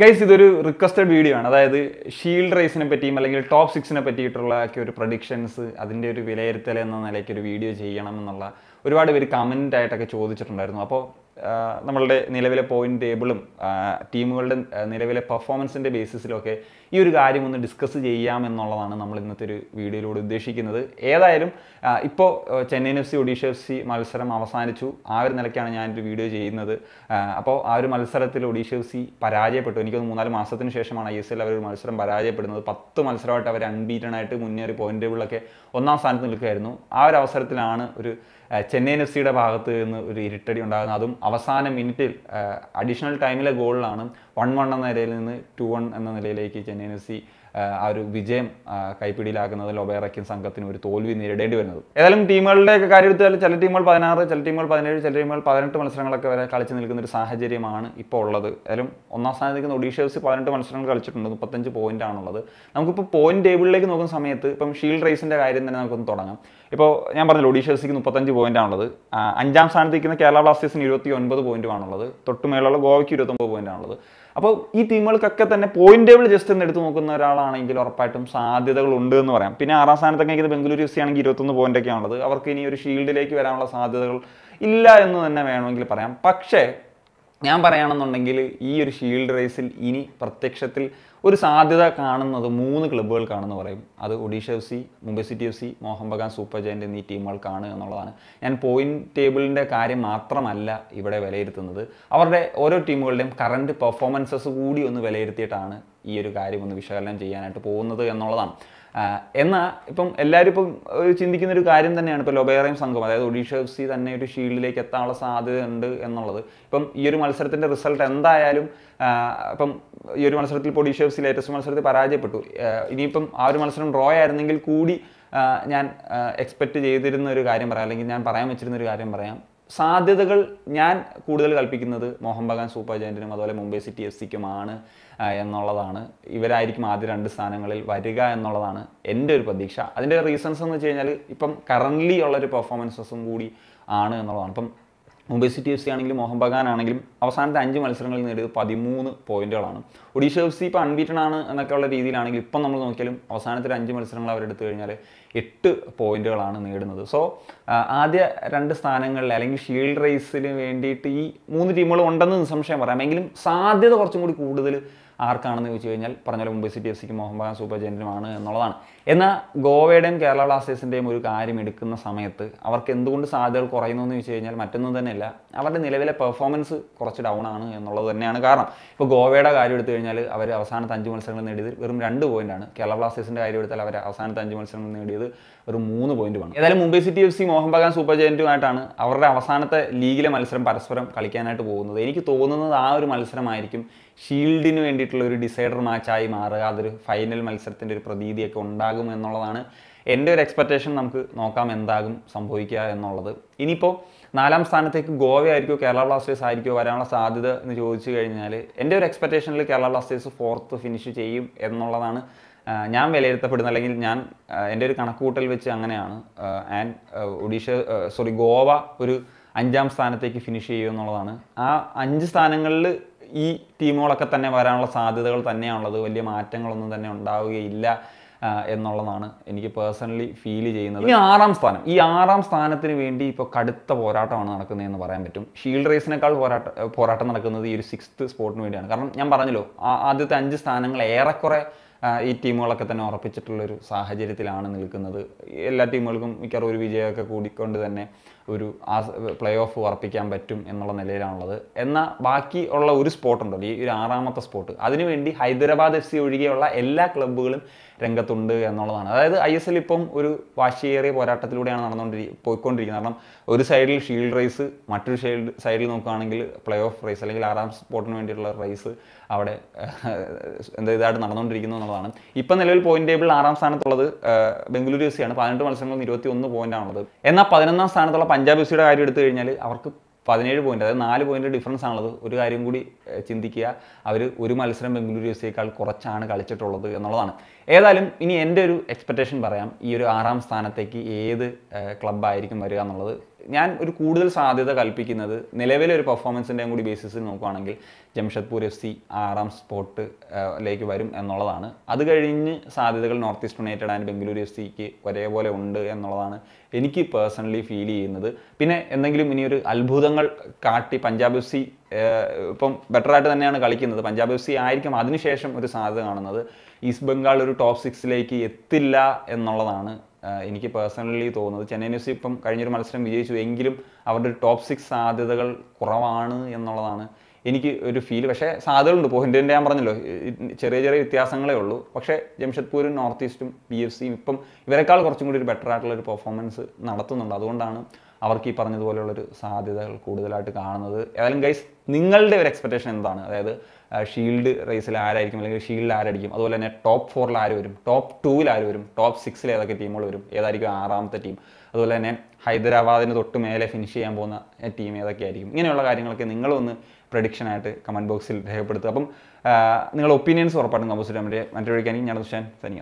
guys ഇതൊരു requested video ആണ് അതായത് ഷീൽഡ് റേസിനെ പറ്റിയും അല്ലെങ്കിൽ ടോപ്പ് സിക്സിനെ പറ്റിയിട്ടുള്ള ഒക്കെ ഒരു പ്രഡിക്ഷൻസ് അതിൻ്റെ ഒരു വിലയിരുത്തൽ എന്ന നിലയ്ക്ക് ഒരു വീഡിയോ ചെയ്യണം എന്നുള്ള ഒരുപാട് പേര് കമൻ്റ് ആയിട്ടൊക്കെ ചോദിച്ചിട്ടുണ്ടായിരുന്നു അപ്പോൾ നമ്മളുടെ നിലവിലെ പോയിന്റ് ടേബിളും ടീമുകളുടെ നിലവിലെ പെർഫോമൻസിൻ്റെ ബേസിസിലൊക്കെ ഈ ഒരു കാര്യം ഒന്ന് ഡിസ്കസ് ചെയ്യാം എന്നുള്ളതാണ് നമ്മൾ ഇന്നത്തെ ഒരു വീഡിയോയിലൂടെ ഉദ്ദേശിക്കുന്നത് ഏതായാലും ഇപ്പോൾ Chennaiyin F C Odisha F C മത്സരം അവസാനിച്ചു ആ ഒരു നിലയ്ക്കാണ് ഞാനൊരു വീഡിയോ ചെയ്യുന്നത് അപ്പോൾ ആ ഒരു മത്സരത്തിൽ ഒഡീഷ എഫ് സി പരാജയപ്പെട്ടു എനിക്കൊന്ന് മൂന്നാല് മാസത്തിന് ശേഷമാണ് ഐ എസ് എൽ അവരൊരു മത്സരം പരാജയപ്പെടുന്നത് പത്ത് മത്സരമായിട്ട് അവർ അൺബീറ്റൺ ആയിട്ട് മുന്നേറി പോയിന്റ് ടേബിളൊക്കെ ഒന്നാം സ്ഥാനത്ത് നിൽക്കുകയായിരുന്നു ആ ഒരു അവസരത്തിലാണ് ഒരു ചെന്നൈയിൻ എഫ് സിയുടെ ഭാഗത്ത് നിന്ന് ഒരു ഇരുട്ടടി ഉണ്ടാകുന്നത് അതും അവസാന മിനിറ്റിൽ അഡീഷണൽ ടൈമിലെ ഗോളിലാണ് വൺ വൺ എന്ന നിലയിൽ നിന്ന് ടു വൺ എന്ന നിലയിലേക്ക് ചെന്നൈയിൻ എഫ് സി ആ ഒരു വിജയം കൈപ്പിടിയിലാക്കുന്നത് ലൊബേറയ്ക്കും സംഘത്തിന് ഒരു തോൽവി നേരിടേണ്ടി വരുന്നത് ഏതായാലും ടീമുകളുടെ കാര്യം എടുത്താൽ ചില ടീമുകൾ പതിനാറ് ചില ടീമുകൾ പതിനേഴ് ചില ടീമുകൾ പതിനെട്ട് മത്സരങ്ങളൊക്കെ വരെ കളിച്ച് നിൽക്കുന്ന ഒരു സാഹചര്യമാണ് ഇപ്പോൾ ഉള്ളത് ഏതായാലും ഒന്നാം സ്ഥാനത്ത് നിൽക്കുന്ന ഒഡീഷ എഫ് പതിനെട്ട് മത്സരങ്ങൾ കളിച്ചിട്ടുണ്ട് മുപ്പത്തഞ്ച് പോയിന്റ് ആണുള്ളത് നമുക്കിപ്പോൾ പോയിന്റ് ടേബിളിലേക്ക് നോക്കുന്ന സമയത്ത് ഇപ്പം ഷീൽഡ് റേസിൻ്റെ കാര്യം തന്നെ നമുക്കൊന്ന് തുടങ്ങാം ഇപ്പോൾ ഞാൻ പറഞ്ഞു ഒഡീഷ എഫ് മുപ്പത്തഞ്ച് പോയിന്റ് ആണുള്ളത് അഞ്ചാം സ്ഥാനത്ത് നിൽക്കുന്ന കേരള ബ്ലാസ്റ്റേഴ്സിന് ഇരുപത്തി ഒൻപത് പോയിന്റുമാണുള്ളത് തൊട്ടുമേളുള്ള ഗോവയ്ക്ക് ഇരുപത്തൊമ്പത് പോയിന്റ് ആണുള്ളത് അപ്പോൾ ഈ ടീമുകൾക്കൊക്കെ തന്നെ പോയിന്റ് ടേബിൾ ജസ്റ്റ് ഒന്ന് എടുത്തു നോക്കുന്ന ഒരാളാണെങ്കിൽ ഉറപ്പായിട്ടും സാധ്യതകൾ ഉണ്ട് എന്ന് പറയാം പിന്നെ ആറാം സ്ഥാനത്തൊക്കെ എനിക്ക് ബംഗളൂരു എഫ് സി ആണെങ്കിൽ ഇരുപത്തൊന്ന് പോയിന്റ് ഒക്കെയാണുള്ളത് അവർക്ക് ഇനി ഒരു ഷീൽഡിലേക്ക് വരാനുള്ള സാധ്യതകൾ ഇല്ല എന്ന് തന്നെ വേണമെങ്കിൽ പറയാം പക്ഷേ ഞാൻ പറയുകയാണെന്നുണ്ടെങ്കിൽ ഈ ഒരു ഷീൽഡ് റേസിൽ ഇനി പ്രത്യക്ഷത്തിൽ ഒരു സാധ്യത കാണുന്നത് മൂന്ന് ക്ലബ്ബുകൾക്കാണെന്ന് പറയും അത് Odisha F C Mumbai City F C Mohun Bagan Super Giant എന്നീ ടീമുകൾക്കാണ് എന്നുള്ളതാണ് ഞാൻ പോയിന്റ് ടേബിളിൻ്റെ കാര്യം മാത്രമല്ല ഇവിടെ വിലയിരുത്തുന്നത് അവരുടെ ഓരോ ടീമുകളുടെയും കറണ്ട് പെർഫോമൻസസ് കൂടി ഒന്ന് വിലയിരുത്തിയിട്ടാണ് ഈ ഒരു കാര്യം ഒന്ന് വിശകലനം ചെയ്യാനായിട്ട് പോകുന്നത് എന്നുള്ളതാണ് എന്നാൽ ഇപ്പം എല്ലാവരും ഇപ്പം ചിന്തിക്കുന്ന ഒരു കാര്യം തന്നെയാണ് ഇപ്പോൾ ലൊബേറയും സംഘം അതായത് ഒഡീഷ എഫ് സി തന്നെ ഒരു ഷീൽഡിലേക്ക് എത്താനുള്ള ഉണ്ട് എന്നുള്ളത് ഇപ്പം ഈ ഒരു മത്സരത്തിൻ്റെ റിസൾട്ട് എന്തായാലും ഇപ്പം ഈ ഒരു മത്സരത്തിൽ ഇപ്പോൾ ഒഡീഷ എഫ് സി ലേറ്റസ്റ്റ് മത്സരത്തിൽ പരാജയപ്പെട്ടു ഇനിയിപ്പം ആ ഒരു മത്സരം ഡ്രോ ആയിരുന്നെങ്കിൽ കൂടി ഞാൻ എക്സ്പെക്റ്റ് ചെയ്തിരുന്ന ഒരു കാര്യം പറയാം അല്ലെങ്കിൽ ഞാൻ പറയാൻ വെച്ചിരുന്ന ഒരു കാര്യം പറയാം സാധ്യതകൾ ഞാൻ കൂടുതൽ കൽപ്പിക്കുന്നത് മോഹൻ ബഗാൻ സൂപ്പർ ജയൻറ്റിനും അതുപോലെ മുംബൈ സിറ്റി എഫ് സിക്കുമാണ് എന്നുള്ളതാണ് ഇവരായിരിക്കും ആദ്യ രണ്ട് സ്ഥാനങ്ങളിൽ വരിക എന്നുള്ളതാണ് എൻ്റെ ഒരു പ്രതീക്ഷ അതിൻ്റെ റീസൺസ് എന്ന് വെച്ച് കഴിഞ്ഞാൽ ഇപ്പം കറൻ്റ്ലി ഉള്ളൊരു പെർഫോമൻസസും കൂടി ആണ് എന്നുള്ളതാണ് ഇപ്പം മുംബൈ സിറ്റി എഫ് സി ആണെങ്കിലും മോഹൻ ബഗാൻ ആണെങ്കിലും അവസാനത്തെ അഞ്ച് മത്സരങ്ങളിൽ നേടിയത് പതിമൂന്ന് പോയിന്റുകളാണ് ഒഡീഷ എഫ് സി ഇപ്പോൾ അൺബീറ്റഡ് ആണ് എന്നൊക്കെ ഉള്ള രീതിയിലാണെങ്കിൽ ഇപ്പം നമ്മൾ നോക്കിയാലും അവസാനത്തെ അഞ്ച് മത്സരങ്ങൾ അവരെടുത്തു കഴിഞ്ഞാൽ എട്ട് പോയിന്റുകളാണ് നേടുന്നത് സോ ആദ്യ രണ്ട് സ്ഥാനങ്ങളിൽ അല്ലെങ്കിൽ ഷീൽഡ് റേസിന് വേണ്ടിയിട്ട് ഈ മൂന്ന് ടീമുകൾ ഉണ്ടെന്ന് സംശയം പറയാം എങ്കിലും സാധ്യത കുറച്ചും കൂടി കൂടുതൽ ആർക്കാണെന്ന് ചോദിച്ചു കഴിഞ്ഞാൽ പറഞ്ഞ പോലെ മുംബൈ സിറ്റി എഫ് സിക്ക് മോഹൻ ബഗാൻ സൂപ്പർ ജയൻറ്റിനുമാണ് എന്നുള്ളതാണ് എന്നാൽ ഗോവയുടെയും കേരള ബ്ലാസ്റ്റേഴ്സിൻ്റെയും ഒരു കാര്യം എടുക്കുന്ന സമയത്ത് അവർക്ക് എന്തുകൊണ്ട് സാധ്യതകൾ കുറയുന്നു എന്ന് ചോദിച്ചു കഴിഞ്ഞാൽ മറ്റൊന്നും തന്നെയല്ല അവരുടെ നിലവിലെ പെർഫോമൻസ് കുറച്ച് ഡൗൺ ആണ് എന്നുള്ളത് തന്നെയാണ് കാരണം ഇപ്പോൾ ഗോവയുടെ കാര്യം എടുത്തു കഴിഞ്ഞാൽ അവർ അവസാനത്തെ അഞ്ച് മത്സരങ്ങൾ നേടിയത് വെറും രണ്ട് ആണ് കേരള ബ്ലാസ്റ്റേഴ്സിൻ്റെ കാര്യം എടുത്താൽ അവർ അവസാനത്തെ അഞ്ച് മത്സരങ്ങൾ നേടിയത് ഒരു മൂന്ന് പോയിന്റുമാണ് ഏതായാലും Mumbai City F C Mohun Bagan Super ജയൻറ്റുമായിട്ടാണ് അവരുടെ അവസാനത്തെ ലീഗിലെ മത്സരം പരസ്പരം കളിക്കാനായിട്ട് പോകുന്നത് എനിക്ക് തോന്നുന്നത് ആ ഒരു മത്സരമായിരിക്കും ഷീൽഡിന് വേണ്ടി ആയിട്ടുള്ള ഒരു ഡിസൈഡർ മാച്ചായി മാറുക അതൊരു ഫൈനൽ മത്സരത്തിൻ്റെ ഒരു പ്രതീതിയൊക്കെ ഉണ്ടാകും എന്നുള്ളതാണ് എൻ്റെ ഒരു എക്സ്പെക്റ്റേഷൻ നമുക്ക് നോക്കാം എന്താകും സംഭവിക്കുക എന്നുള്ളത് ഇനിയിപ്പോൾ നാലാം സ്ഥാനത്തേക്ക് ഗോവ ആയിരിക്കുമോ കേരള ബ്ലാസ്റ്റേഴ്സ് ആയിരിക്കുമോ വരാനുള്ള സാധ്യത എന്ന് ചോദിച്ചു കഴിഞ്ഞാൽ എൻ്റെ ഒരു എക്സ്പെക്റ്റേഷനിൽ കേരള ബ്ലാസ്റ്റേഴ്സ് ഫോർത്ത് ഫിനിഷ് ചെയ്യും എന്നുള്ളതാണ് ഞാൻ വിലയിരുത്തപ്പെടുന്നത് അല്ലെങ്കിൽ ഞാൻ എൻ്റെ ഒരു കണക്കൂട്ടൽ വെച്ച് അങ്ങനെയാണ് ആൻഡ് ഒഡീഷ സോറി ഗോവ ഒരു അഞ്ചാം സ്ഥാനത്തേക്ക് ഫിനിഷ് ചെയ്യുമെന്നുള്ളതാണ് ആ അഞ്ച് സ്ഥാനങ്ങളിൽ ഈ ടീമുകളൊക്കെ തന്നെ വരാനുള്ള സാധ്യതകൾ തന്നെയാണുള്ളത് വലിയ മാറ്റങ്ങളൊന്നും തന്നെ ഉണ്ടാവുകയില്ല എന്നുള്ളതാണ് എനിക്ക് പേഴ്സണലി ഫീൽ ചെയ്യുന്നത് ഇനി ആറാം സ്ഥാനം ഈ ആറാം സ്ഥാനത്തിന് വേണ്ടി ഇപ്പോൾ കടുത്ത പോരാട്ടമാണ് നടക്കുന്നതെന്ന് പറയാൻ പറ്റും ഷീൽഡ് റേസിനേക്കാൾ പോരാട്ട പോരാട്ടം നടക്കുന്നത് ഈ ഒരു സിക്സ്ത് സ്പോട്ടിന് വേണ്ടിയാണ് കാരണം ഞാൻ പറഞ്ഞല്ലോ ആദ്യത്തെ അഞ്ച് സ്ഥാനങ്ങൾ ഏറെക്കുറെ ഈ ടീമുകളൊക്കെ തന്നെ ഉറപ്പിച്ചിട്ടുള്ളൊരു സാഹചര്യത്തിലാണ് നിൽക്കുന്നത് എല്ലാ ടീമുകൾക്കും മിക്കവാറും ഒരു വിജയമൊക്കെ കൂടിക്കൊണ്ട് തന്നെ ഒരു പ്ലേ ഓഫ് ഉറപ്പിക്കാൻ പറ്റും എന്നുള്ള നിലയിലാണുള്ളത് എന്നാൽ ബാക്കി ഉള്ള ഒരു സ്പോട്ടുണ്ടല്ലോ ഈ ഒരു ആറാമത്തെ സ്പോട്ട് അതിനുവേണ്ടി ഹൈദരാബാദ് എഫ് സി ഒഴികെയുള്ള എല്ലാ ക്ലബ്ബുകളും രംഗത്തുണ്ട് എന്നുള്ളതാണ് അതായത് ഐ എസ് എൽ ഇപ്പം ഒരു വാശിയേറിയ പോരാട്ടത്തിലൂടെയാണ് നടന്നുകൊണ്ടിരി പോയിക്കൊണ്ടിരിക്കുന്നത് കാരണം ഒരു സൈഡിൽ ഷീൽഡ് റേസ് മറ്റൊരു ഷീൽഡ് സൈഡിൽ നോക്കുകയാണെങ്കിൽ പ്ലേ ഓഫ് റേസ് അല്ലെങ്കിൽ ആറാം സ്പോട്ടിന് വേണ്ടിയിട്ടുള്ള റേസ് അവിടെ എന്താ ഇതായിട്ട് നടന്നുകൊണ്ടിരിക്കുന്നു എന്നുള്ളതാണ് ഇപ്പം നിലവിൽ പോയിന്റ് ടേബിളിൽ ആറാം സ്ഥാനത്തുള്ളത് ബംഗളൂരു എഫ് സിയാണ് പതിനെട്ട് മത്സരങ്ങളിൽ ഇരുപത്തി ഒന്ന് പോയിന്റാണുള്ളത് എന്നാൽ പതിനൊന്നാം സ്ഥാനത്തുള്ള പഞ്ചാബ് എഫ് സിയുടെ കാര്യം എടുത്തു കഴിഞ്ഞാൽ അവർക്ക് പതിനേഴ് പോയിന്റ് അതായത് നാല് പോയിന്റ് ഡിഫറൻസ് ആണുള്ളത് ഒരു കാര്യം കൂടി ചിന്തിക്കുക അവർ ഒരു മത്സരം ബംഗളൂരു എഫ് സിയേക്കാൾ കുറച്ചാണ് കളിച്ചിട്ടുള്ളത് എന്നുള്ളതാണ് ഏതായാലും ഇനി എൻ്റെ ഒരു എക്സ്പെക്റ്റേഷൻ പറയാം ഈ ഒരു ആറാം സ്ഥാനത്തേക്ക് ഏത് ക്ലബ്ബായിരിക്കും വരിക എന്നുള്ളത് ഞാൻ ഒരു കൂടുതൽ സാധ്യത കൽപ്പിക്കുന്നത് നിലവിലെ ഒരു പെർഫോമൻസിൻ്റെയും കൂടി ബേസിസിൽ നോക്കുകയാണെങ്കിൽ ജംഷഡ്പൂർ എഫ് സി ആറാം ലേക്ക് വരും എന്നുള്ളതാണ് അത് കഴിഞ്ഞ് സാധ്യതകൾ North East United and Bengaluru F സിക്ക് ഒരേപോലെ ഉണ്ട് എന്നുള്ളതാണ് എനിക്ക് പേഴ്സണലി ഫീൽ ചെയ്യുന്നത് പിന്നെ എന്തെങ്കിലും ഇനി ഒരു അത്ഭുതങ്ങൾ അത്ഭുതങ്ങൾ കാട്ടി പഞ്ചാബ് എഫ് സി ഇപ്പം ബെറ്ററായിട്ട് തന്നെയാണ് കളിക്കുന്നത് പഞ്ചാബ് എഫ് സി ആയിരിക്കും അതിനുശേഷം ഒരു സാധ്യത കാണുന്നത് ഈസ്റ്റ് ബംഗാൾ ഒരു ടോപ്പ് സിക്സിലേക്ക് എത്തില്ല എന്നുള്ളതാണ് എനിക്ക് പേഴ്സണലി തോന്നുന്നത് ചെന്നൈ എഫ് സി ഇപ്പം കഴിഞ്ഞൊരു മത്സരം വിജയിച്ചു എങ്കിലും അവരുടെ ടോപ്പ് സിക്സ് സാധ്യതകൾ കുറവാണ് എന്നുള്ളതാണ് എനിക്ക് ഒരു ഫീൽ പക്ഷേ സാധ്യതകളുണ്ട് പോയിൻറ്റിൻ്റെ ഞാൻ പറഞ്ഞല്ലോ ചെറിയ ചെറിയ വ്യത്യാസങ്ങളേ ഉള്ളൂ പക്ഷേ ജംഷഡ്പൂരും നോർത്ത് ഈസ്റ്റും പി എഫ് സിയും ഇപ്പം ഇവരെക്കാൾ കുറച്ചും കൂടി ഒരു ബെറ്റർ ആയിട്ടുള്ള ഒരു പെർഫോമൻസ് നടത്തുന്നുണ്ട് അതുകൊണ്ടാണ് അവർക്ക് ഈ പറഞ്ഞതുപോലെയുള്ളൊരു സാധ്യതകൾ കൂടുതലായിട്ട് കാണുന്നത് ഏതായാലും ഗൈസ് നിങ്ങളുടെ ഒരു എക്സ്പെക്റ്റേഷൻ എന്താണ് അതായത് ഷീൽഡ് റേസിൽ ആരായിരിക്കും അല്ലെങ്കിൽ ഷീൽഡിൽ ആരായിരിക്കും അതുപോലെ തന്നെ ടോപ്പ് ഫോറിൽ ആര് വരും ടോപ്പ് ടൂവിൽ ആര് വരും ടോപ്പ് സിക്സിൽ ഏതൊക്കെ ടീമുകൾ വരും ഏതായിരിക്കും ആറാമത്തെ ടീം അതുപോലെ തന്നെ ഹൈദരാബാദിന് തൊട്ട് മേലെ ഫിനിഷ് ചെയ്യാൻ പോകുന്ന ടീം ഏതൊക്കെ ആയിരിക്കും ഇങ്ങനെയുള്ള കാര്യങ്ങളൊക്കെ നിങ്ങളൊന്ന് പ്രഡിക്ഷനായിട്ട് കമൻറ്റ് ബോക്സിൽ രേഖപ്പെടുത്തുക അപ്പം നിങ്ങളുടെ ഒപ്പീനിയൻസ് ഉറപ്പായിട്ടും കമ്പോസിറ്റ് മറ്റേ മറ്റൊരു ഞാൻ ദുഷാൻ സനിയ